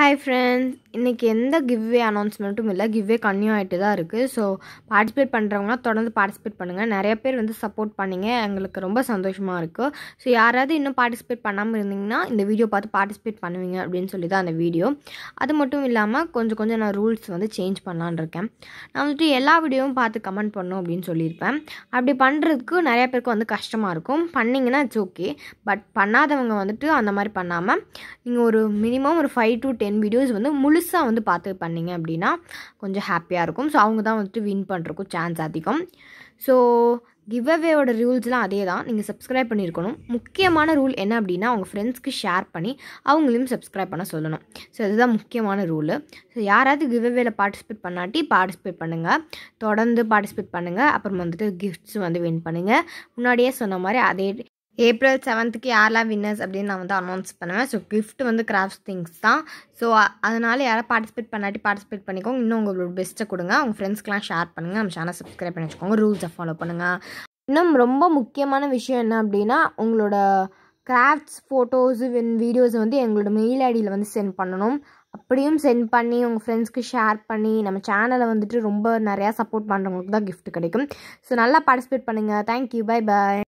hi friends இன்றைக்கி எந்த கிவ்வே அனௌன்ஸ்மெண்ட்டும் இல்லை கிவ்வே கன்னியூ ஆகிட்டு தான் இருக்குது ஸோ பார்ட்டிசிபேட் பண்ணுறவங்களாம் தொடர்ந்து பார்ட்டிசிபேட் பண்ணுங்கள் நிறைய பேர் வந்து சப்போர்ட் பண்ணிங்க எங்களுக்கு ரொம்ப சந்தோஷமாக இருக்குது ஸோ யாராவது இன்னும் பார்ட்டிசிபேட் பண்ணாமல் இருந்தீங்கன்னா இந்த வீடியோ பார்த்து பார்ட்டிசிபேட் பண்ணுவீங்க அப்படின்னு சொல்லி தான் அந்த வீடியோ அது மட்டும் இல்லாமல் கொஞ்சம் கொஞ்சம் நான் ரூல்ஸ் வந்து சேஞ்ச் பண்ணலான் இருக்கேன் நான் வந்துட்டு எல்லா வீடியோவும் பார்த்து கமெண்ட் பண்ணும் அப்படின்னு சொல்லியிருப்பேன் அப்படி பண்ணுறதுக்கு நிறைய பேருக்கு வந்து கஷ்டமாக இருக்கும் பண்ணிங்கன்னா இட்ஸ் ஓகே பட் பண்ணாதவங்க வந்துட்டு அந்த மாதிரி பண்ணாமல் நீங்கள் ஒரு மினிமம் ஒரு five to ten ten videos வந்து முழுசாக வந்து பார்த்து பண்ணிங்க அப்படின்னா கொஞ்சம் ஹாப்பியாக இருக்கும் ஸோ அவங்க தான் வந்துட்டு வின் பண்ணுறக்கும் சான்ஸ் அதிகம் ஸோ கிவ்அவேவோட ரூல்ஸ்லாம் அதே தான் நீங்கள் சப்ஸ்கிரைப் பண்ணியிருக்கணும் முக்கியமான ரூல் என்ன அப்படின்னா அவங்க ஃப்ரெண்ட்ஸ்க்கு ஷேர் பண்ணி அவங்களையும் சப்ஸ்கிரைப் பண்ண சொல்லணும் ஸோ இதுதான் முக்கியமான ரூலு ஸோ யாராவது அவேல பார்ட்டிசிபேட் பண்ணாட்டி பார்ட்டிசிபேட் பண்ணுங்கள் தொடர்ந்து பார்ட்டிசிபேட் பண்ணுங்கள் அப்புறம் வந்துட்டு கிஃப்ட்ஸ் வந்து வின் பண்ணுங்கள் முன்னாடியே சொன்ன மாதிரி அதே ஏப்ரல் செவன்த்துக்கு யாரெல்லாம் வின்னர்ஸ் அப்படின்னு நான் வந்து அனௌன்ஸ் பண்ணுவேன் ஸோ கிஃப்ட் வந்து கிராஃப்ட்ஸ் திங்ஸ் தான் ஸோ அதனால் யாரும் பார்ட்டிசிபேட் பண்ணாட்டி பார்ட்டிசிபேட் பண்ணிக்கோங்க இன்னும் உங்களோட பெஸ்ட்டை கொடுங்க உங்கள் ஃப்ரெண்ட்ஸ்க்கெலாம் ஷேர் பண்ணுங்கள் நம்ம சேனல் சப்ஸ்கிரைப் பண்ணி வச்சுக்கோங்க ரூல்ஸை ஃபாலோ பண்ணுங்கள் இன்னும் ரொம்ப முக்கியமான விஷயம் என்ன அப்படின்னா உங்களோட கிராஃப்ட்ஸ் ஃபோட்டோஸு வீடியோஸை வந்து எங்களோட மெயில் ஐடியில் வந்து சென்ட் பண்ணணும் அப்படியும் சென்ட் பண்ணி உங்கள் ஃப்ரெண்ட்ஸ்க்கு ஷேர் பண்ணி நம்ம சேனலை வந்துட்டு ரொம்ப நிறையா சப்போர்ட் பண்ணுறவங்களுக்கு தான் கிஃப்ட் கிடைக்கும் ஸோ நல்லா பார்ட்டிசிபேட் பண்ணுங்கள் தேங்க்யூ பை பாய்